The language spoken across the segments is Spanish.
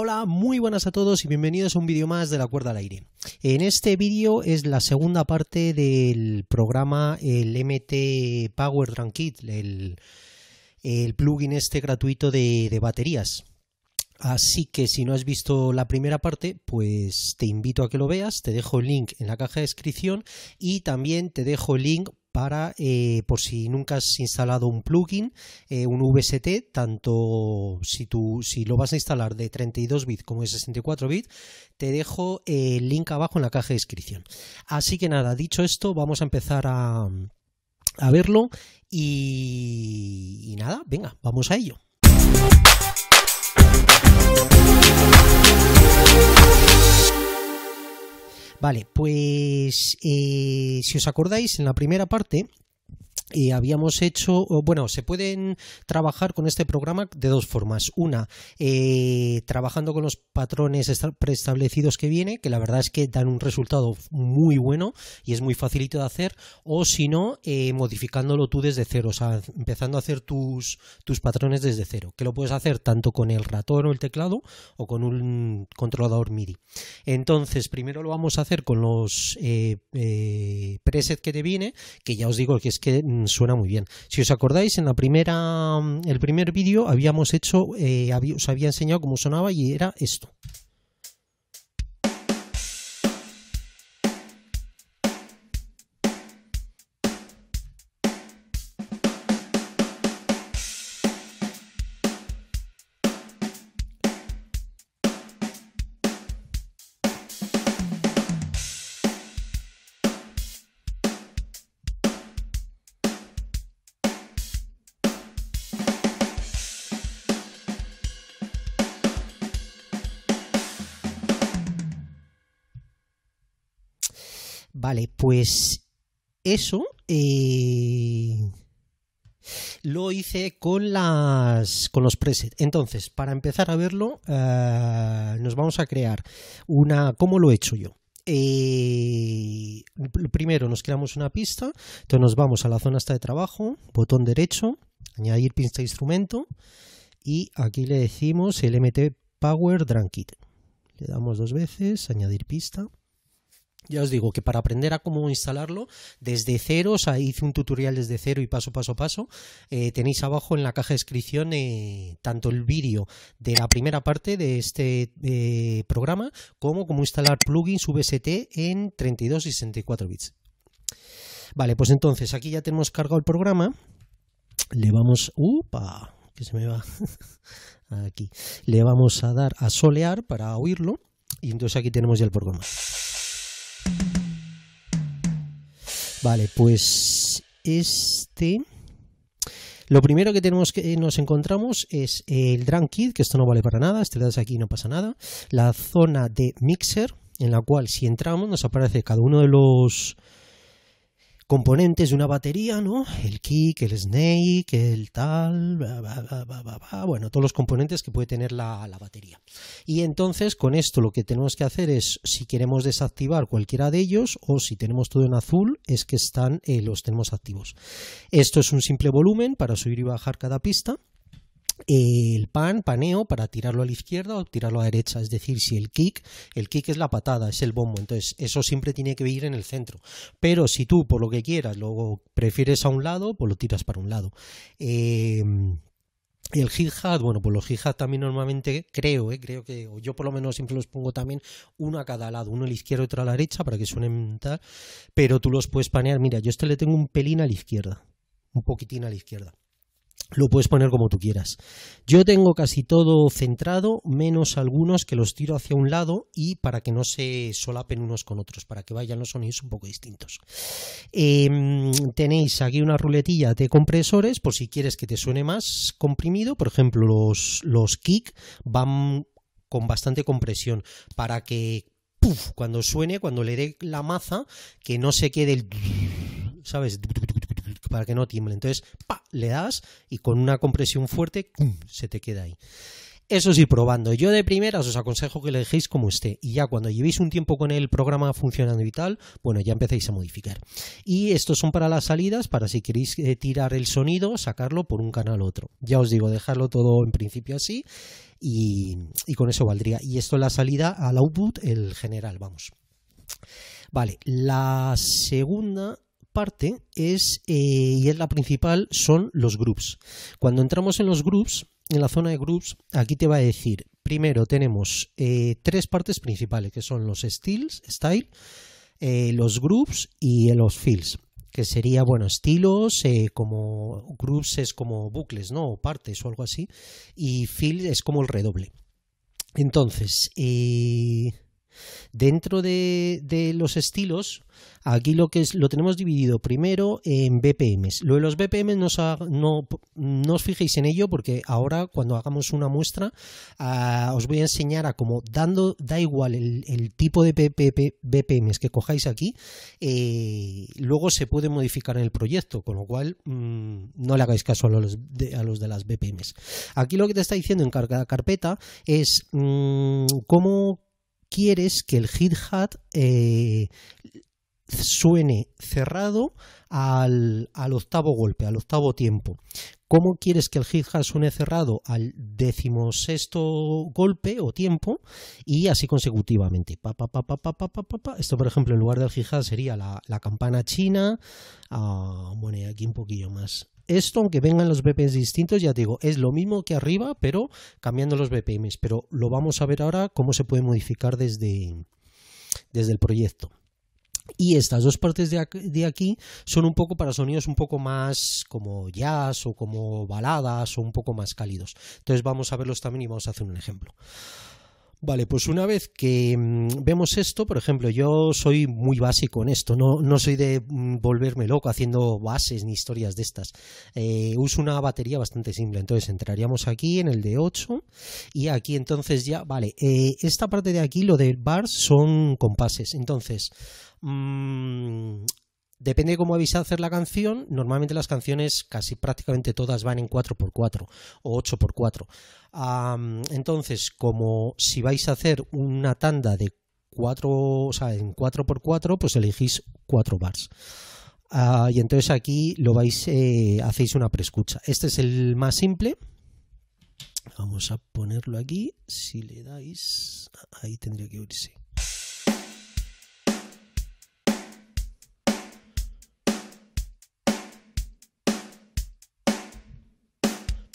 Hola, muy buenas a todos y bienvenidos a un vídeo más de la cuerda al aire. En este vídeo es la segunda parte del programa el MT Power Drum Kit, el, plugin este gratuito de baterías. Así que si no has visto la primera parte, pues te invito a que lo veas, te dejo el link en la caja de descripción y también te dejo el link eh, por si nunca has instalado un plugin, eh, un VST, tanto si, tú, si lo vas a instalar de 32 bits como de 64 bits, te dejo el link abajo en la caja de descripción. Así que nada, dicho esto, vamos a empezar a, verlo y nada, venga, vamos a ello. Vale, pues eh, si os acordáis, en la primera parte y habíamos hecho, bueno, se pueden trabajar con este programa de dos formas. Una, eh, trabajando con los patrones preestablecidos que viene, que la verdad es que dan un resultado muy bueno y es muy facilito de hacer, o si no, eh, modificándolo tú desde cero, o sea, empezando a hacer tus, tus patrones desde cero, que lo puedes hacer tanto con el ratón o el teclado o con un controlador MIDI. Entonces, primero lo vamos a hacer con los eh, ...presets que te viene, que ya os digo que es que suena muy bien. Si os acordáis, en la primera, mm, el primer vídeo habíamos hecho, eh, os había enseñado cómo sonaba y era esto. Vale, pues eso eh, lo hice con las con los presets. Entonces, para empezar a verlo, eh, nos vamos a crear una. ¿Cómo lo he hecho yo? Eh, primero nos creamos una pista, entonces nos vamos a la zona hasta de trabajo, botón derecho, añadir pista instrumento y aquí le decimos el MT Power Drum Kit. Le damos dos veces, añadir pista ya os digo que para aprender a cómo instalarlo desde cero, o sea, hice un tutorial desde cero y paso, paso, paso, eh, tenéis abajo en la caja de descripción eh, tanto el vídeo de la primera parte de este eh, programa como cómo instalar plugins VST en 32 y 64 bits. Vale, pues entonces aquí ya tenemos cargado el programa. Le vamos... ¡Upa! Que se me va. aquí. Le vamos a dar a solear para oírlo. Y entonces aquí tenemos ya el programa. Vale, pues este... Lo primero que tenemos que eh, nos encontramos es el drum que esto no vale para nada, este das aquí no pasa nada. La zona de mixer, en la cual si entramos nos aparece cada uno de los componentes de una batería, ¿no? El kick, el snake, el tal, bueno, todos los componentes que puede tener la, batería. Y entonces con esto lo que tenemos que hacer es, si queremos desactivar cualquiera de ellos o si tenemos todo en azul, es que están eh, los tenemos activos. Esto es un simple volumen para subir y bajar cada pista el pan, paneo, para tirarlo a la izquierda o tirarlo a la derecha. Es decir, si el kick, el kick es la patada, es el bombo. Entonces, eso siempre tiene que ir en el centro. Pero si tú, por lo que quieras, luego prefieres a un lado, pues lo tiras para un lado. Em, el hip bueno, pues los hip también normalmente creo, eh, creo que, yo por lo menos siempre los pongo también uno a cada lado, uno a la izquierda y otro a la derecha para que suenen tal, pero tú los puedes panear. Mira, yo este le tengo un pelín a la izquierda, un poquitín a la izquierda lo puedes poner como tú quieras. Yo tengo casi todo centrado, menos algunos que los tiro hacia un lado y para que no se solapen unos con otros, para que vayan los sonidos un poco distintos. Em, tenéis aquí una ruletilla de compresores, por si quieres que te suene más comprimido. Por ejemplo, los, los kick van con bastante compresión para que cuando suene, cuando le dé la maza, que no se quede el... ¿Sabes? para que no tiemble. Entonces, ¡pa! le das y con una compresión fuerte se te queda ahí. Eso sí, probando. Yo de primeras os aconsejo que le dejéis como esté. Y ya cuando llevéis un tiempo con el programa funcionando y tal, bueno, ya empecéis a modificar. Y estos son para las salidas, para si queréis eh, tirar el sonido, sacarlo por un canal u otro. Ya os digo, dejarlo todo en principio así y, y con eso valdría. Y esto es la salida al output, el general, vamos. Vale, la segunda parte es, eh, y es la principal, son los groups. Cuando entramos en los groups, en la zona de groups, aquí te va a decir, primero tenemos eh, tres partes principales, que son los styles, style, eh, los groups y los fills, que sería, bueno, estilos, como groups es como bucles, ¿no? O partes o algo así, y field es como el redoble. Entonces, y Dentro de, los estilos, aquí lo que es, lo tenemos dividido primero en BPMs. Lo de los BPMs no, os fijéis en ello porque ahora cuando hagamos una muestra ah, os voy a enseñar a cómo dando, da igual el, tipo de BPMs que cojáis aquí, eh, luego se puede modificar en el proyecto, con lo cual mm, no le hagáis caso a los, de, a los de las BPMs. Aquí lo que te está diciendo en cada carpeta es mm, cómo quieres que el hit hat eh, suene cerrado al, octavo golpe, al octavo tiempo. ¿Cómo quieres que el hit hat suene cerrado al decimosexto golpe o tiempo? Y así consecutivamente. Pa, Esto, por ejemplo, en lugar del hit sería la, campana china. Ah, bueno, y aquí un poquillo más esto, aunque vengan los BPMs distintos, ya digo, es lo mismo que arriba, pero cambiando los BPMs. Pero lo vamos a ver ahora cómo se puede modificar desde, desde el proyecto. Y estas dos partes de aquí son un poco para sonidos un poco más como jazz o como baladas o un poco más cálidos. Entonces vamos a verlos también y vamos a hacer un ejemplo. Vale, pues una vez que mm, vemos esto, por ejemplo, yo soy muy básico en esto, no, soy de mm, volverme loco haciendo bases ni historias de estas. Eh, uso una batería bastante simple, entonces entraríamos aquí en el de 8 y aquí entonces ya, vale, eh, esta parte de aquí, lo de bars, son compases, entonces... Mm, depende de cómo habéis hacer la canción, normalmente las canciones casi prácticamente todas van en 4x4 o 8x4. entonces, como si vais a hacer una tanda de 4, o sea, en 4x4, pues elegís 4 bars. Ah, y entonces aquí lo vais, eh, hacéis una preescucha. Este es el más simple. Vamos a ponerlo aquí. Si le dais, ahí tendría que irse.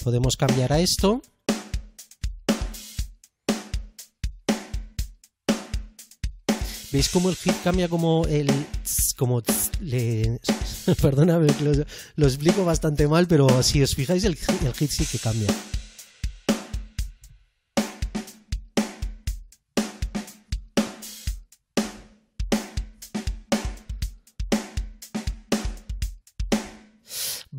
podemos cambiar a esto. ¿Veis cómo el hit cambia como el... Como lo, explico bastante mal, pero si os fijáis el, el hit sí que cambia.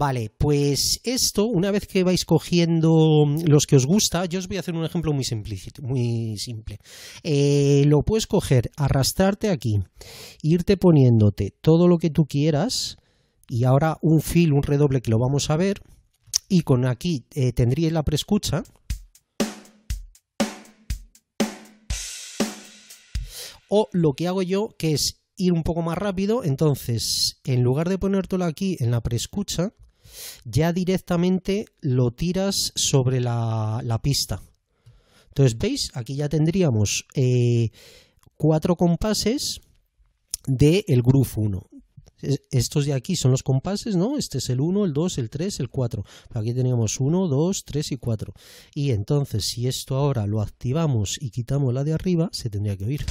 Vale, pues esto, una vez que vais cogiendo mm, los que os gusta, yo os voy a hacer un ejemplo muy, muy simple. Eh, lo puedes coger, arrastrarte aquí, irte poniéndote todo lo que tú quieras, y ahora un fill, un redoble que lo vamos a ver, y con aquí eh, tendríais la prescucha O lo que hago yo, que es ir un poco más rápido, entonces en lugar de ponértelo aquí en la prescucha ya directamente lo tiras sobre la, pista. Entonces, ¿veis? Aquí ya tendríamos eh, cuatro compases del groove 1. Estos de aquí son los compases, ¿no? Este es el 1, el 2, el 3, el 4. Aquí teníamos 1, 2, 3 y 4. Y entonces, si esto ahora lo activamos y quitamos la de arriba, se tendría que oír.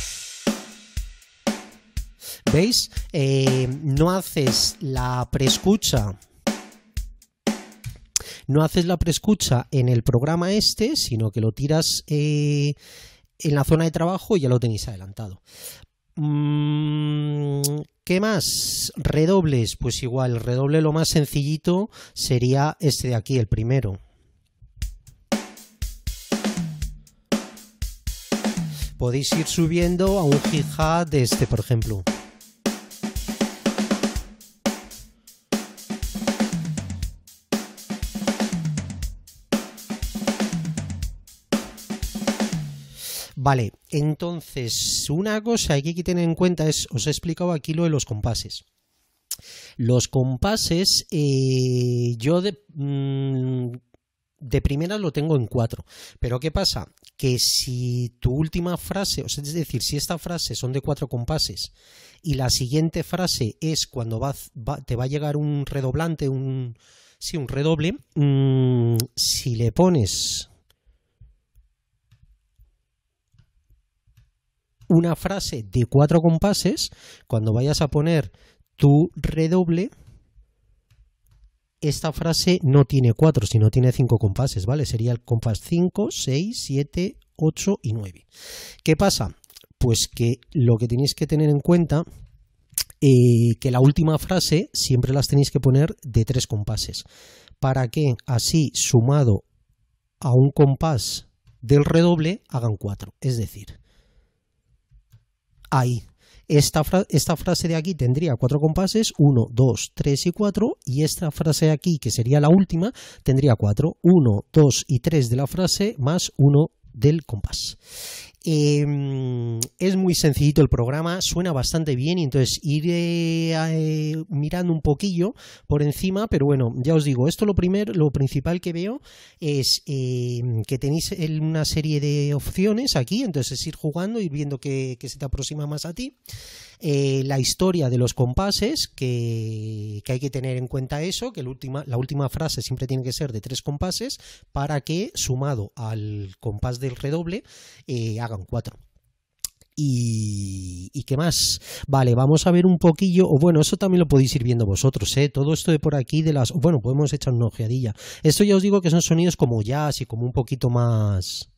¿Veis? Eh, no haces la preescucha no haces la preescucha en el programa este, sino que lo tiras eh, en la zona de trabajo y ya lo tenéis adelantado. Mm, ¿Qué más? Redobles, pues igual, redoble lo más sencillito sería este de aquí, el primero. Podéis ir subiendo a un hi de este, por ejemplo. Vale, entonces, una cosa que hay que tener en cuenta es, os he explicado aquí lo de los compases. Los compases, eh, yo mm, de, primera lo tengo en cuatro. Pero ¿qué pasa? Que si tu última frase, es decir, si esta frase son de cuatro compases y la siguiente frase es cuando te va a llegar un redoblante, un, un redoble, mm, si le pones una frase de cuatro compases, cuando vayas a poner tu redoble, esta frase no tiene cuatro, sino tiene cinco compases, ¿vale? Sería el compás 5, 6, 7, 8 y 9. ¿Qué pasa? Pues que lo que tenéis que tener en cuenta es eh, que la última frase siempre las tenéis que poner de tres compases. Para que así sumado a un compás del redoble hagan cuatro. Es decir, ahí. Esta, esta, frase de aquí tendría cuatro compases, 1, 2, 3 y 4, y esta frase de aquí, que sería la última, tendría 4, 1, 2 y 3 de la frase, más 1 del compás. Em, es muy sencillito el programa, suena bastante bien y entonces iré eh, mirando un poquillo por encima, pero bueno, ya os digo, esto lo primero, lo principal que veo es em, que tenéis una serie de opciones aquí, entonces ir jugando, y viendo que, se te aproxima más a ti. Eh, la historia de los compases, que, que, hay que tener en cuenta eso, que la última, la última frase siempre tiene que ser de tres compases para que sumado al compás del redoble eh, haga y, y, qué más. Vale, vamos a ver un poquillo. O bueno, eso también lo podéis ir viendo vosotros, ¿eh? Todo esto de por aquí, de las. Bueno, podemos echar una ojeadilla. Esto ya os digo que son sonidos como jazz y como un poquito más.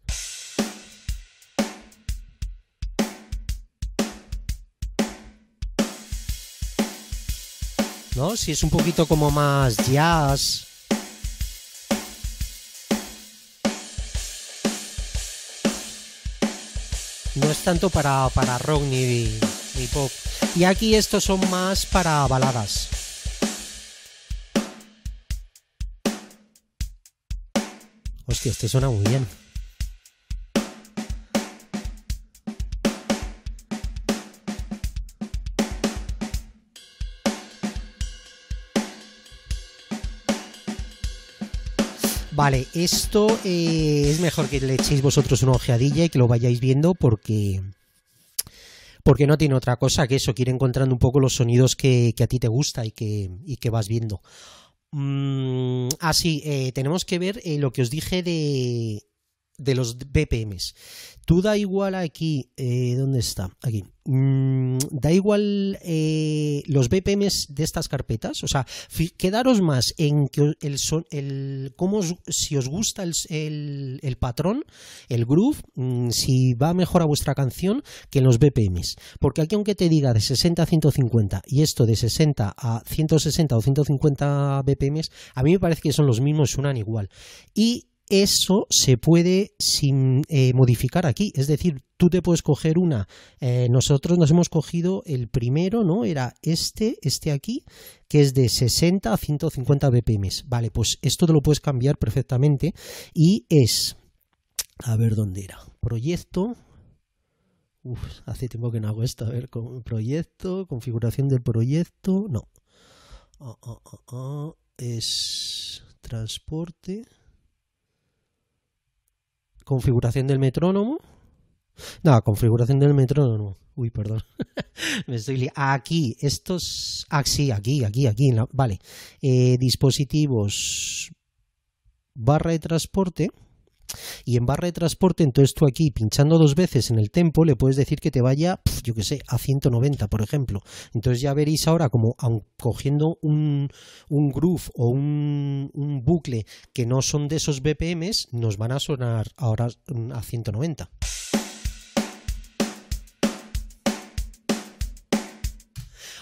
¿No? Si es un poquito como más jazz. no es tanto para, para rock ni pop. Y aquí estos son más para baladas. Hostia, este suena muy bien. Vale, esto eh, es mejor que le echéis vosotros una ojeadilla y que lo vayáis viendo porque porque no tiene otra cosa que eso, que ir encontrando un poco los sonidos que, a ti te gusta y que, vas viendo. así, mm, ah, eh, tenemos que ver eh, lo que os dije de, de los BPMs. Tú da igual aquí, eh, ¿dónde está? Aquí. Mm, da igual eh, los BPMs de estas carpetas. O sea, quedaros más en que el, son, el cómo si os gusta el, patrón, el groove, mm, si va mejor a vuestra canción que en los BPMs. Porque aquí aunque te diga de 60 a 150 y esto de 60 a 160 o 150 BPMs, a mí me parece que son los mismos, suenan igual. Y eso se puede sin, eh, modificar aquí. Es decir, tú te puedes coger una. Eh, nosotros nos hemos cogido el primero, ¿no? Era este, este aquí, que es de 60 a 150 BPM. Vale, pues esto te lo puedes cambiar perfectamente. Y es. A ver dónde era. Proyecto. Uf, hace tiempo que no hago esto. A ver, con proyecto, configuración del proyecto. No. Ah, ah, ah, es transporte configuración del metrónomo. No, configuración del metrónomo. Uy, perdón. Me estoy Aquí, estos. Ah, sí, aquí, aquí, aquí. Vale. Eh, dispositivos barra de transporte. Y en barra de transporte, entonces tú aquí pinchando dos veces en el tempo le puedes decir que te vaya, yo que sé, a 190, por ejemplo. Entonces ya veréis ahora como cogiendo un, un groove o un, un bucle que no son de esos BPMs, nos van a sonar ahora mm, a 190.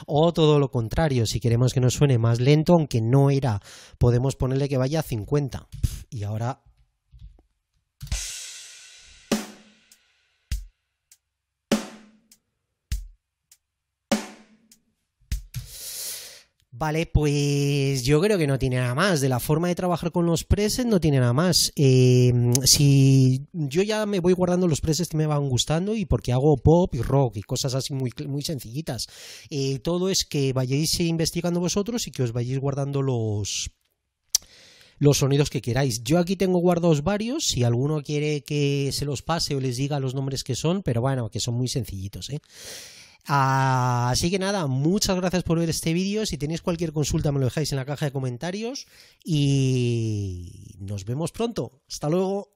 o todo lo contrario, si queremos que nos suene más lento, aunque no era, podemos ponerle que vaya a 50. Y ahora Vale, pues yo creo que no tiene nada más. De la forma de trabajar con los presets no tiene nada más. Eh, si yo ya me voy guardando los presets que me van gustando y porque hago pop y rock y cosas así muy, muy sencillitas. Eh, todo es que vayáis investigando vosotros y que os vayáis guardando los, los sonidos que queráis. Yo aquí tengo guardados varios, si alguno quiere que se los pase o les diga los nombres que son, pero bueno, que son muy sencillitos. ¿eh? Así que nada, muchas gracias por ver este vídeo. Si tenéis cualquier consulta me lo dejáis en la caja de comentarios y nos vemos pronto. Hasta luego.